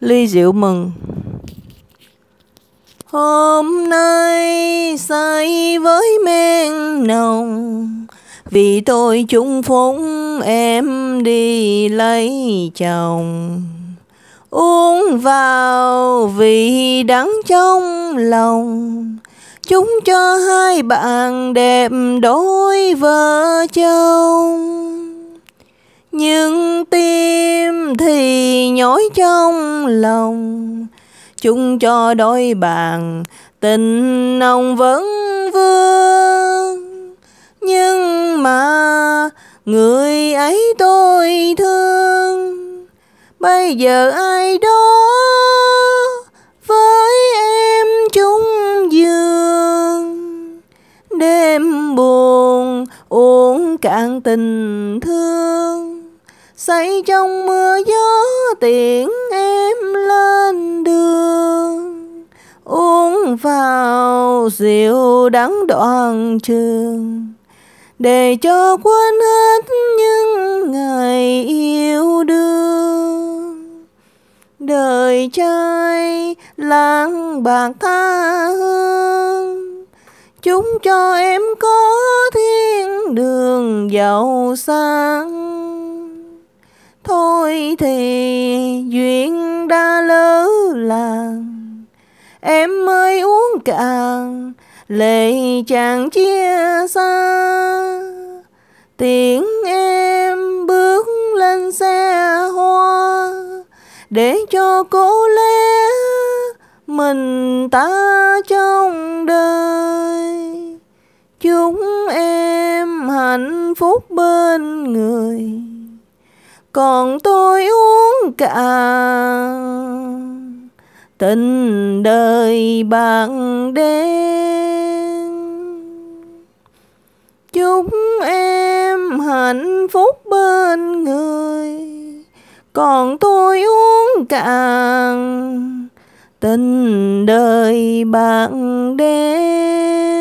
ly rượu mừng Hôm nay say với men nồng Vì tôi chung phúng em đi lấy chồng Uống vào vì đắng trong lòng Chúng cho hai bạn đẹp đối vợ chồng Nhưng tim thì nhói trong lòng chung cho đôi bàn tình ông vẫn vương nhưng mà người ấy tôi thương bây giờ ai đó với em chung giường đêm buồn uống cạn tình thương xây trong mưa gió tiễn em lên đường uống vào rượu đắng đoạn trường để cho quên hết những ngày yêu đương đời trai lãng bạc tha hương chúng cho em có thiên đường giàu sang Thôi thì duyên đã lỡ làng Em mới uống cạn lệ chàng chia xa Tiếng em bước lên xe hoa Để cho cô lẽ mình ta trong đời Chúng em hạnh phúc bên người còn tôi uống cả tình đời bạn đen chúc em hạnh phúc bên người còn tôi uống cạn tình đời bạn đen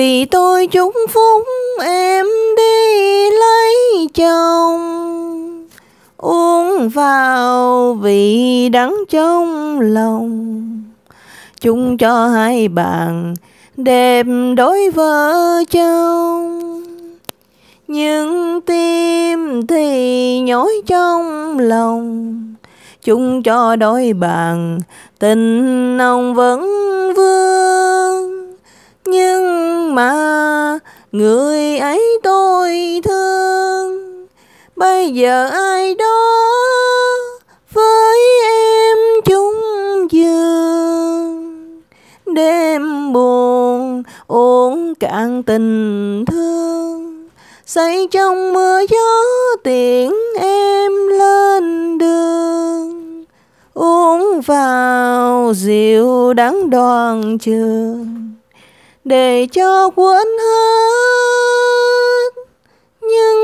vì tôi chúc phúc em đi lấy chồng uống vào vị đắng trong lòng chung cho hai bạn đẹp đôi vợ chồng nhưng tim thì nhói trong lòng chung cho đôi bạn tình nồng vẫn vương người ấy tôi thương bây giờ ai đó với em chung giường đêm buồn uống cạn tình thương xây trong mưa gió tiễn em lên đường uống vào rượu đắng đoàn trường để cho quên hết những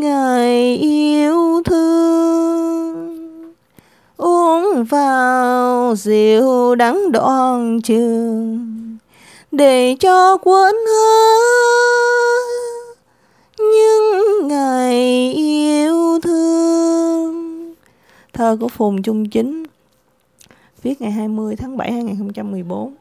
ngày yêu thương uống vào rượu đắng đoạn trường để cho quên hết những ngày yêu thương thơ của Phùng Trung Chính viết ngày 20 tháng 7 2014